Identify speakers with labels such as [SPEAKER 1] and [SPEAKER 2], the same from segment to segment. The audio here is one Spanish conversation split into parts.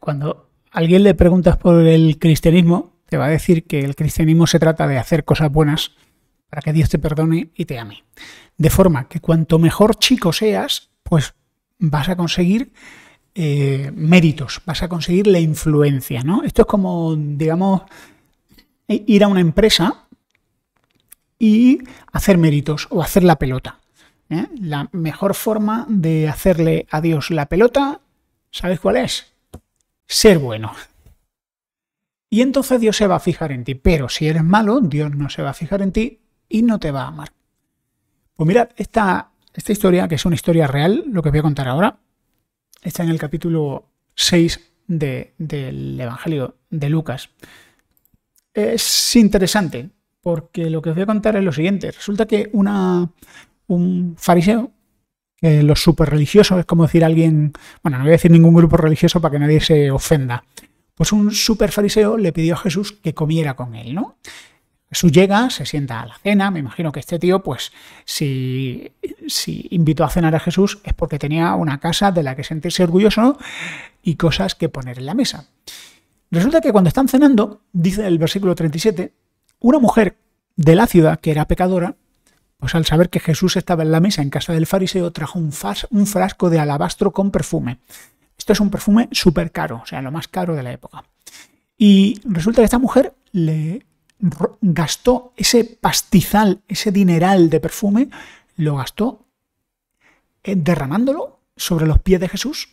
[SPEAKER 1] Cuando alguien le preguntas por el cristianismo, te va a decir que el cristianismo se trata de hacer cosas buenas para que Dios te perdone y te ame. De forma que cuanto mejor chico seas, pues vas a conseguir eh, méritos, vas a conseguir la influencia, ¿no? Esto es como, digamos, ir a una empresa y hacer méritos o hacer la pelota. ¿eh? La mejor forma de hacerle a Dios la pelota, ¿sabes cuál es? ser bueno. Y entonces Dios se va a fijar en ti. Pero si eres malo, Dios no se va a fijar en ti y no te va a amar. Pues mirad, esta, esta historia, que es una historia real, lo que voy a contar ahora, está en el capítulo 6 del Evangelio de Lucas. Es interesante, porque lo que os voy a contar es lo siguiente. Resulta que una, un fariseo los super religiosos, es como decir alguien, bueno, no voy a decir ningún grupo religioso para que nadie se ofenda, pues un super fariseo le pidió a Jesús que comiera con él, ¿no? Jesús llega, se sienta a la cena, me imagino que este tío, pues si, si invitó a cenar a Jesús es porque tenía una casa de la que sentirse orgulloso y cosas que poner en la mesa. Resulta que cuando están cenando, dice el versículo 37, una mujer de la ciudad que era pecadora, pues al saber que Jesús estaba en la mesa en casa del fariseo, trajo un, un frasco de alabastro con perfume. Esto es un perfume súper caro, o sea, lo más caro de la época. Y resulta que esta mujer le gastó ese pastizal, ese dineral de perfume, lo gastó eh, derramándolo sobre los pies de Jesús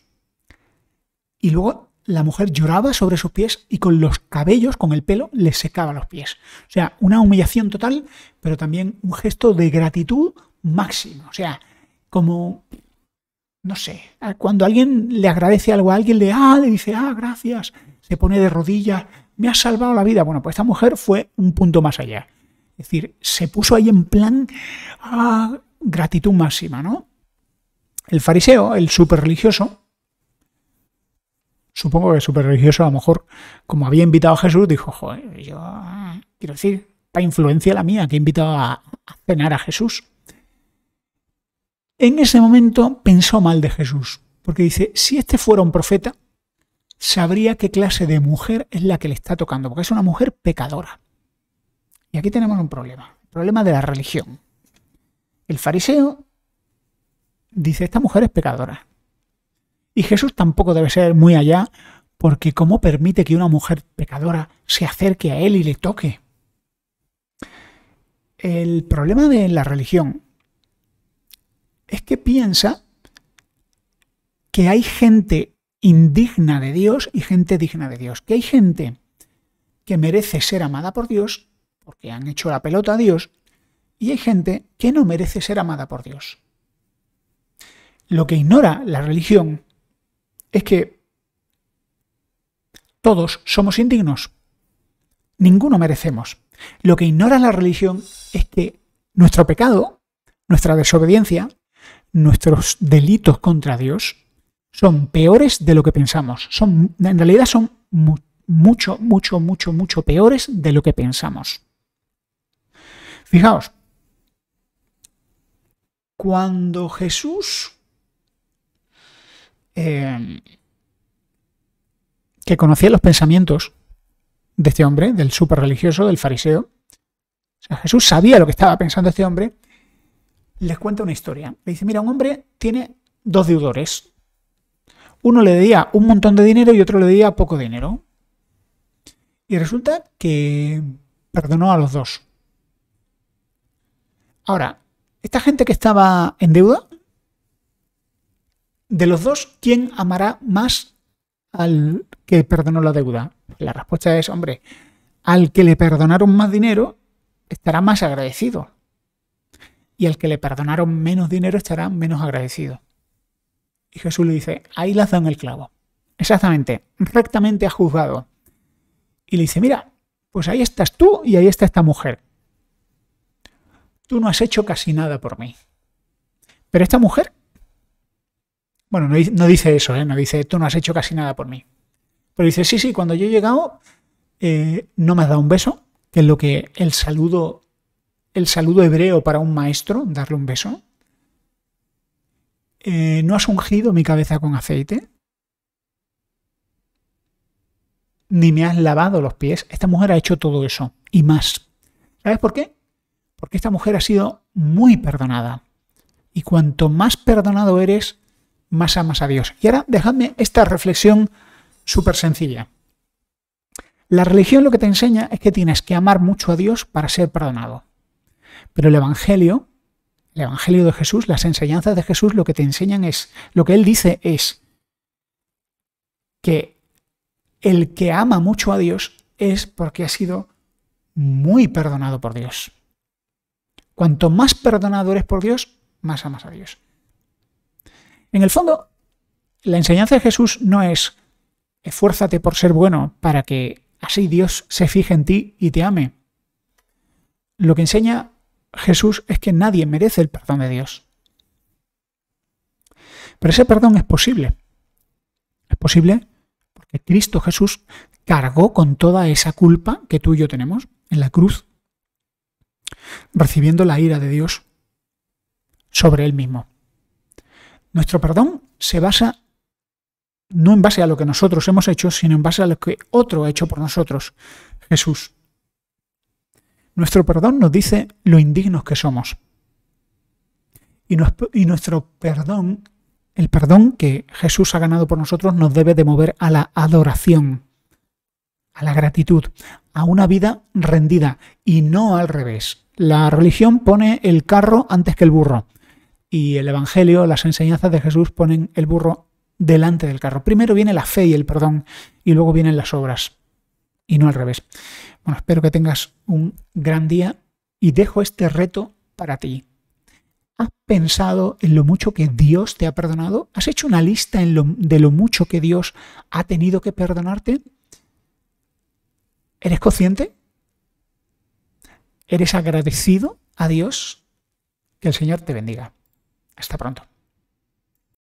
[SPEAKER 1] y luego la mujer lloraba sobre sus pies y con los cabellos, con el pelo, le secaba los pies. O sea, una humillación total, pero también un gesto de gratitud máxima. O sea, como, no sé, cuando alguien le agradece algo a alguien, le, ah, le dice, ah, gracias, se pone de rodillas, me has salvado la vida. Bueno, pues esta mujer fue un punto más allá. Es decir, se puso ahí en plan, ah, gratitud máxima, ¿no? El fariseo, el religioso, supongo que super religioso, a lo mejor, como había invitado a Jesús, dijo, joder, yo quiero decir, esta influencia la mía, que he invitado a, a cenar a Jesús. En ese momento pensó mal de Jesús, porque dice, si este fuera un profeta, sabría qué clase de mujer es la que le está tocando, porque es una mujer pecadora. Y aquí tenemos un problema, el problema de la religión. El fariseo dice, esta mujer es pecadora. Y Jesús tampoco debe ser muy allá, porque ¿cómo permite que una mujer pecadora se acerque a él y le toque? El problema de la religión es que piensa que hay gente indigna de Dios y gente digna de Dios, que hay gente que merece ser amada por Dios, porque han hecho la pelota a Dios, y hay gente que no merece ser amada por Dios. Lo que ignora la religión es que todos somos indignos. Ninguno merecemos. Lo que ignora la religión es que nuestro pecado, nuestra desobediencia, nuestros delitos contra Dios son peores de lo que pensamos. Son, en realidad son mucho, mucho, mucho, mucho peores de lo que pensamos. Fijaos, cuando Jesús Em, que conocía los pensamientos de este hombre, del super religioso, del fariseo. O sea, Jesús sabía lo que estaba pensando este hombre. Les cuenta una historia. Le dice, mira, un hombre tiene dos deudores. Uno le debía un montón de dinero y otro le debía poco dinero. Y resulta que perdonó a los dos. Ahora, esta gente que estaba en deuda de los dos, ¿quién amará más al que perdonó la deuda? La respuesta es, hombre, al que le perdonaron más dinero estará más agradecido. Y al que le perdonaron menos dinero estará menos agradecido. Y Jesús le dice, ahí la dan el clavo. Exactamente, rectamente ha juzgado. Y le dice, mira, pues ahí estás tú y ahí está esta mujer. Tú no has hecho casi nada por mí. Pero esta mujer bueno, no, dice eso, ¿eh? no dice, tú no has hecho casi nada por mí. Pero dice, sí, sí, cuando yo he llegado, eh, no me has dado un beso, que es lo que el saludo, el saludo hebreo para un maestro, darle un beso. Eh, no has ungido mi cabeza con aceite. Ni me has lavado los pies. Esta mujer ha hecho todo eso y más. ¿Sabes por qué? Porque esta mujer ha sido muy perdonada. Y cuanto más perdonado eres, más amas a Dios. Y ahora dejadme esta reflexión súper sencilla. La religión lo que te enseña es que tienes que amar mucho a Dios para ser perdonado. Pero el Evangelio, el Evangelio de Jesús, las enseñanzas de Jesús, lo que te enseñan es, lo que Él dice es que el que ama mucho a Dios es porque ha sido muy perdonado por Dios. Cuanto más perdonado eres por Dios, más amas a Dios. En el fondo, la enseñanza de Jesús no es esfuérzate por ser bueno para que así Dios se fije en ti y te ame. Lo que enseña Jesús es que nadie merece el perdón de Dios. Pero ese perdón es posible. Es posible porque Cristo Jesús cargó con toda esa culpa que tú y yo tenemos en la cruz, recibiendo la ira de Dios sobre él mismo. Nuestro perdón se basa no en base a lo que nosotros hemos hecho, sino en base a lo que otro ha hecho por nosotros, Jesús. Nuestro perdón nos dice lo indignos que somos. Y, nuestro perdón, el perdón que Jesús ha ganado por nosotros, nos debe de mover a la adoración, a la gratitud, a una vida rendida y no al revés. La religión pone el carro antes que el burro y el Evangelio, las enseñanzas de Jesús ponen el burro delante del carro. Primero viene la fe y el perdón y luego vienen las obras y no al revés. Bueno, espero que tengas un gran día y dejo este reto para ti. ¿Has pensado en lo mucho que Dios te ha perdonado? ¿Has hecho una lista de lo mucho que Dios ha tenido que perdonarte? ¿Eres consciente? ¿Eres agradecido a Dios? Que el Señor te bendiga. Hasta pronto.